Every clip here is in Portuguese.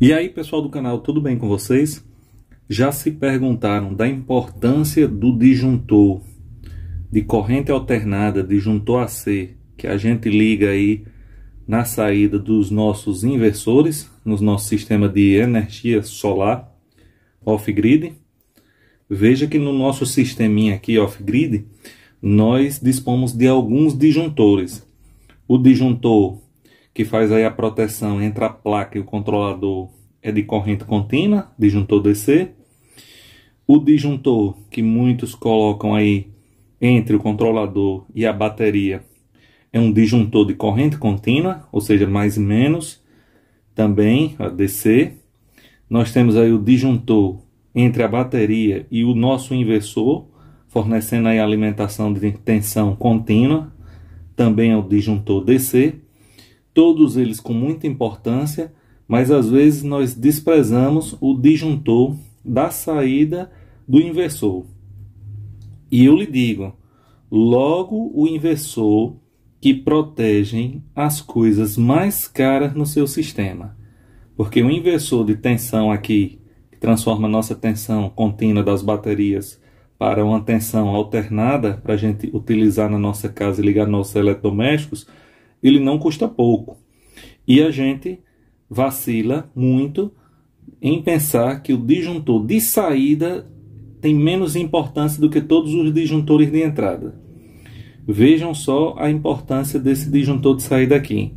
E aí, pessoal do canal, tudo bem com vocês? Já se perguntaram da importância do disjuntor de corrente alternada, disjuntor AC, que a gente liga aí na saída dos nossos inversores, no nosso sistema de energia solar off-grid. Veja que no nosso sisteminha aqui off-grid, nós dispomos de alguns disjuntores. O disjuntor que faz aí a proteção entre a placa e o controlador é de corrente contínua, disjuntor DC. O disjuntor que muitos colocam aí entre o controlador e a bateria é um disjuntor de corrente contínua, ou seja, mais e menos, também a DC. Nós temos aí o disjuntor entre a bateria e o nosso inversor, fornecendo aí alimentação de tensão contínua, também é o disjuntor DC todos eles com muita importância, mas às vezes nós desprezamos o disjuntor da saída do inversor. E eu lhe digo, logo o inversor que protegem as coisas mais caras no seu sistema. Porque o inversor de tensão aqui, que transforma a nossa tensão contínua das baterias para uma tensão alternada, para a gente utilizar na nossa casa e ligar nossos eletrodomésticos, ele não custa pouco. E a gente vacila muito em pensar que o disjuntor de saída tem menos importância do que todos os disjuntores de entrada. Vejam só a importância desse disjuntor de saída aqui.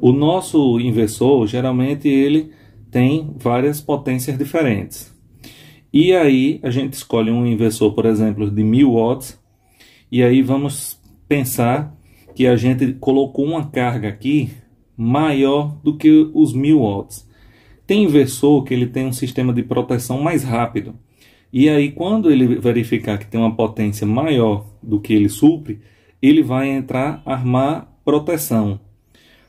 O nosso inversor, geralmente ele tem várias potências diferentes. E aí a gente escolhe um inversor, por exemplo, de 1000 watts, e aí vamos pensar que a gente colocou uma carga aqui maior do que os 1000 watts. Tem inversor que ele tem um sistema de proteção mais rápido. E aí quando ele verificar que tem uma potência maior do que ele supre, ele vai entrar armar proteção.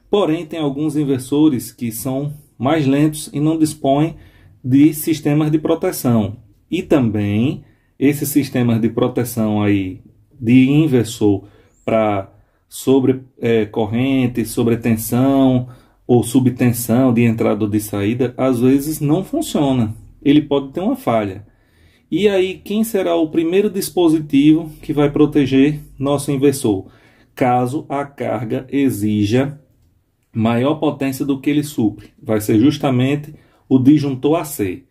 Porém, tem alguns inversores que são mais lentos e não dispõem de sistemas de proteção. E também esses sistemas de proteção aí de inversor para sobre é, corrente, sobre tensão ou subtensão de entrada ou de saída, às vezes não funciona. Ele pode ter uma falha. E aí, quem será o primeiro dispositivo que vai proteger nosso inversor? Caso a carga exija maior potência do que ele supre, vai ser justamente o disjuntor AC.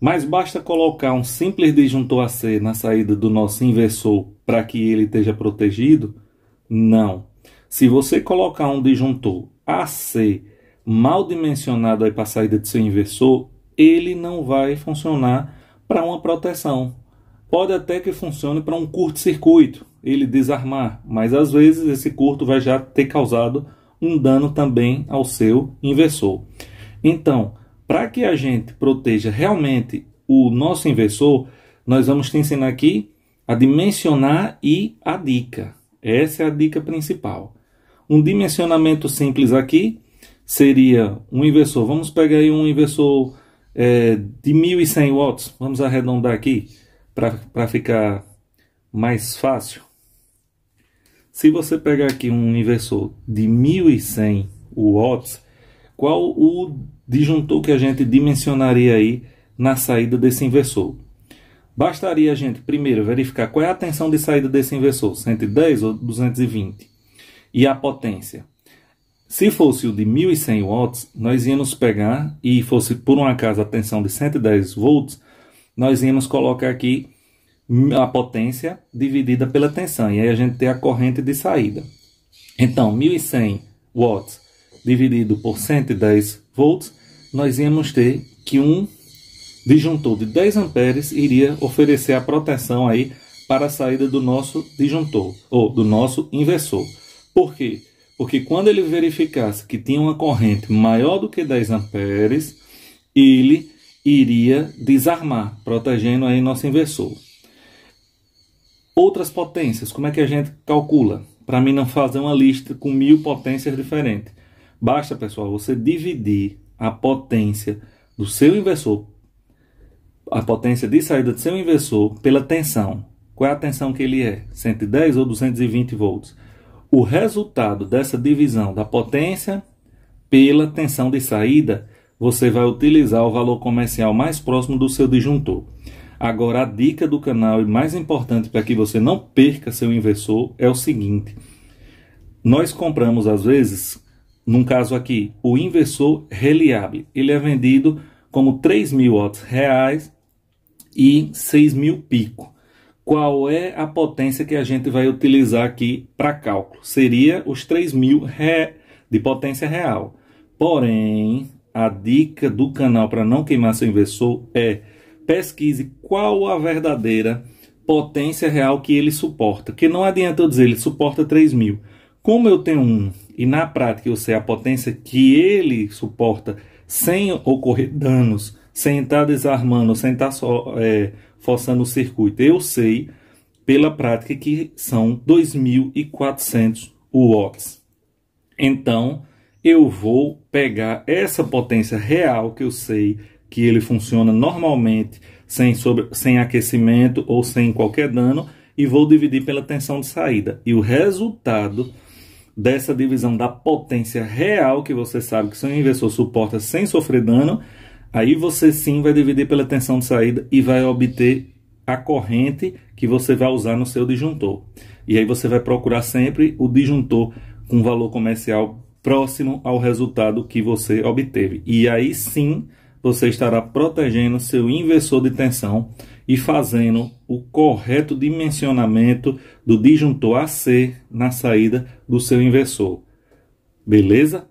Mas basta colocar um simples disjuntor AC na saída do nosso inversor para que ele esteja protegido não. Se você colocar um disjuntor AC mal dimensionado aí para a saída de seu inversor, ele não vai funcionar para uma proteção. Pode até que funcione para um curto-circuito, ele desarmar, mas às vezes esse curto vai já ter causado um dano também ao seu inversor. Então, para que a gente proteja realmente o nosso inversor, nós vamos te ensinar aqui a dimensionar e a dica. Essa é a dica principal. Um dimensionamento simples aqui seria um inversor. Vamos pegar aí um inversor é, de 1100 watts. Vamos arredondar aqui para ficar mais fácil. Se você pegar aqui um inversor de 1100 watts, qual o disjuntor que a gente dimensionaria aí na saída desse inversor? Bastaria a gente primeiro verificar qual é a tensão de saída desse inversor, 110 ou 220, e a potência. Se fosse o de 1100 watts, nós íamos pegar, e fosse por um acaso a tensão de 110 volts, nós íamos colocar aqui a potência dividida pela tensão, e aí a gente tem a corrente de saída. Então, 1100 watts dividido por 110 volts, nós íamos ter que 1 disjuntor de 10 amperes iria oferecer a proteção aí para a saída do nosso disjuntor ou do nosso inversor. Por quê? Porque quando ele verificasse que tinha uma corrente maior do que 10 amperes, ele iria desarmar, protegendo aí nosso inversor. Outras potências, como é que a gente calcula? Para mim não fazer uma lista com mil potências diferentes. Basta, pessoal, você dividir a potência do seu inversor a potência de saída de seu inversor pela tensão. Qual é a tensão que ele é? 110 ou 220 volts? O resultado dessa divisão da potência pela tensão de saída, você vai utilizar o valor comercial mais próximo do seu disjuntor. Agora, a dica do canal e mais importante para que você não perca seu inversor é o seguinte: nós compramos às vezes, num caso aqui, o inversor reliable. Ele é vendido como 3 mil watts reais e 6.000 pico. Qual é a potência que a gente vai utilizar aqui para cálculo? Seria os 3.000 de potência real. Porém, a dica do canal para não queimar seu inversor é pesquise qual a verdadeira potência real que ele suporta. Que não adianta eu dizer, ele suporta 3.000. Como eu tenho um e na prática eu sei a potência que ele suporta sem ocorrer danos sem estar desarmando, sem estar só, é, forçando o circuito. Eu sei, pela prática, que são 2.400 watts. Então, eu vou pegar essa potência real que eu sei que ele funciona normalmente, sem, sobre, sem aquecimento ou sem qualquer dano, e vou dividir pela tensão de saída. E o resultado dessa divisão da potência real, que você sabe que seu inversor suporta sem sofrer dano, Aí você sim vai dividir pela tensão de saída e vai obter a corrente que você vai usar no seu disjuntor. E aí você vai procurar sempre o disjuntor com valor comercial próximo ao resultado que você obteve. E aí sim você estará protegendo seu inversor de tensão e fazendo o correto dimensionamento do disjuntor AC na saída do seu inversor. Beleza?